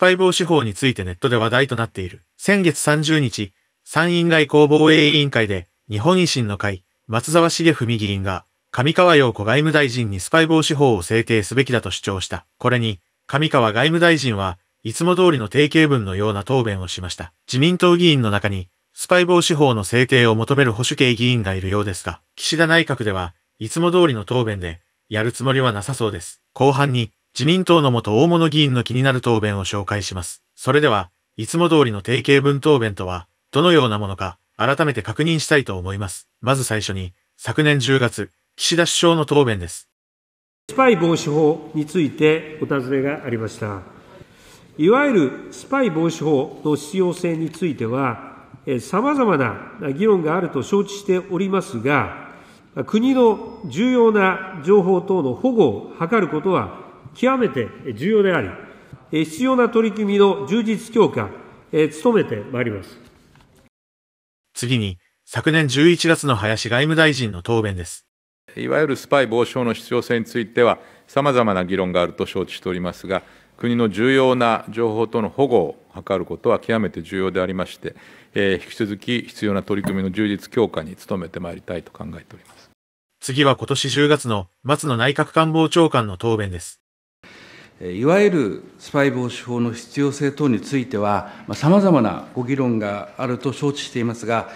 パイ防止法についてネットで話題となっている。先月30日、参院外交防衛委員会で、日本維新の会、松沢茂文議員が、上川陽子外務大臣にスパイ防止法を制定すべきだと主張した。これに、上川外務大臣は、いつも通りの定型文のような答弁をしました。自民党議員の中に、スパイ防止法の制定を求める保守系議員がいるようですが、岸田内閣では、いつも通りの答弁で、やるつもりはなさそうです。後半に、自民党の元大物議員の気になる答弁を紹介します。それでは、いつも通りの定型文答弁とは、どのようなものか、改めて確認したいと思います。まず最初に、昨年10月、岸田首相の答弁です。スパイ防止法についてお尋ねがありました。いわゆるスパイ防止法の必要性については、さまざまな議論があると承知しておりますが、国の重要な情報等の保護を図ることは極めて重要であり、必要な取り組みの充実強化、努めてまいります。次に、昨年11月の林外務大臣の答弁です。いわゆるスパイ防止法の必要性については、さまざまな議論があると承知しておりますが、国の重要な情報との保護を図ることは極めて重要でありまして、えー、引き続き必要な取り組みの充実強化に努めてまいりたいと考えております次は今年10月の松野内閣官房長官の答弁です。いわゆるスパイ防止法の必要性等については、さまざまなご議論があると承知していますが、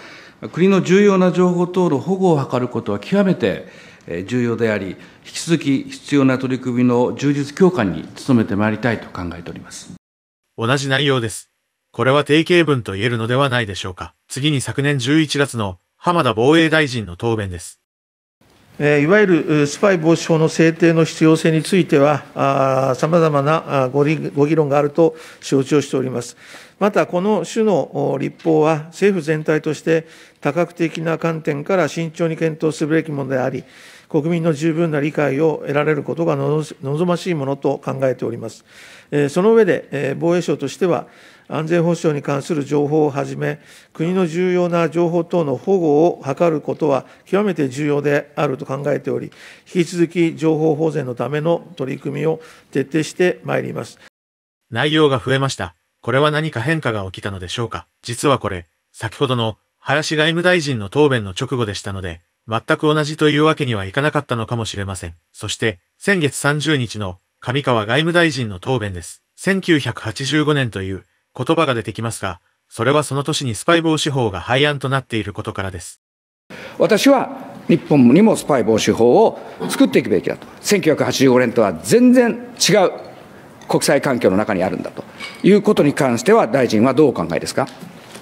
国の重要な情報等の保護を図ることは極めて重要であり、引き続き必要な取り組みの充実強化に努めてまいりたいと考えております。同じ内容です。これは定型文と言えるのではないでしょうか。次に昨年11月の浜田防衛大臣の答弁です。いわゆるスパイ防止法の制定の必要性については、さまざまなご議論があると承知をしております。また、この種の立法は、政府全体として多角的な観点から慎重に検討すべきものであり、国民の十分な理解を得られることが望ましいものと考えております。その上で、防衛省としては、安全保障に関する情報をはじめ、国の重要な情報等の保護を図ることは極めて重要であると考えており、引き続き情報保全のための取り組みを徹底してまいります。内容が増えました。これは何か変化が起きたのでしょうか実はこれ、先ほどの林外務大臣の答弁の直後でしたので、全く同じというわけにはいかなかったのかもしれません。そして、先月30日の上川外務大臣の答弁です。1985年という言葉が出てきますが、それはその年にスパイ防止法が廃案となっていることからです。私は日本にもスパイ防止法を作っていくべきだと、1985年とは全然違う国際環境の中にあるんだということに関しては、大臣はどうお考えですか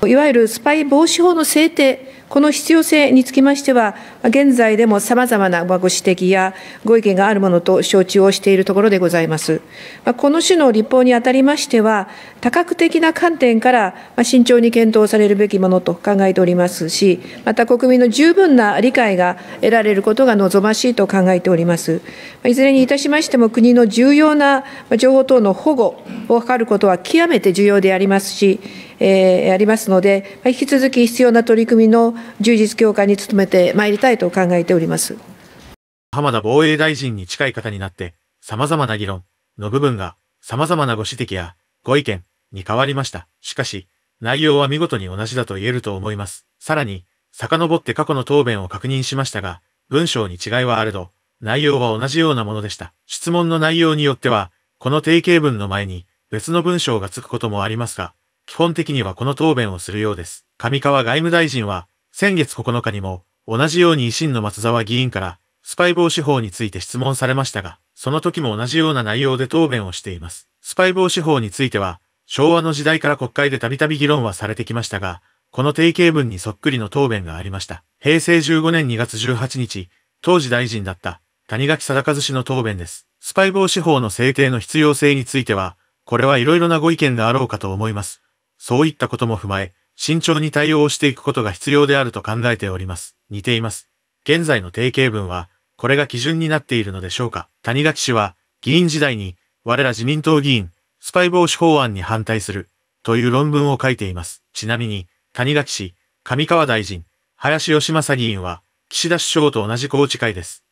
いわゆるスパイ防止法の制定この必要性につきましては、現在でもさまざまなご指摘やご意見があるものと承知をしているところでございます。この種の立法にあたりましては、多角的な観点から慎重に検討されるべきものと考えておりますし、また国民の十分な理解が得られることが望ましいと考えております。いずれにいたしましても、国の重要な情報等の保護を図ることは極めて重要でありますし、えー、ありますので、引き続き必要な取り組みの充実強化に努めてまいりたいと考えております。浜田防衛大臣に近い方になって、様々な議論の部分が様々なご指摘やご意見に変わりました。しかし、内容は見事に同じだと言えると思います。さらに、遡って過去の答弁を確認しましたが、文章に違いはあれど、内容は同じようなものでした。質問の内容によっては、この定型文の前に別の文章がつくこともありますが、基本的にはこの答弁をするようです。上川外務大臣は、先月9日にも、同じように維新の松沢議員から、スパイ防止法について質問されましたが、その時も同じような内容で答弁をしています。スパイ防止法については、昭和の時代から国会でたびたび議論はされてきましたが、この定型文にそっくりの答弁がありました。平成15年2月18日、当時大臣だった谷垣定和氏の答弁です。スパイ防止法の制定の必要性については、これはいろいろなご意見があろうかと思います。そういったことも踏まえ、慎重に対応していくことが必要であると考えております。似ています。現在の定型文は、これが基準になっているのでしょうか。谷垣氏は、議員時代に、我ら自民党議員、スパイ防止法案に反対する、という論文を書いています。ちなみに、谷垣氏、上川大臣、林義正議員は、岸田首相と同じ高知会です。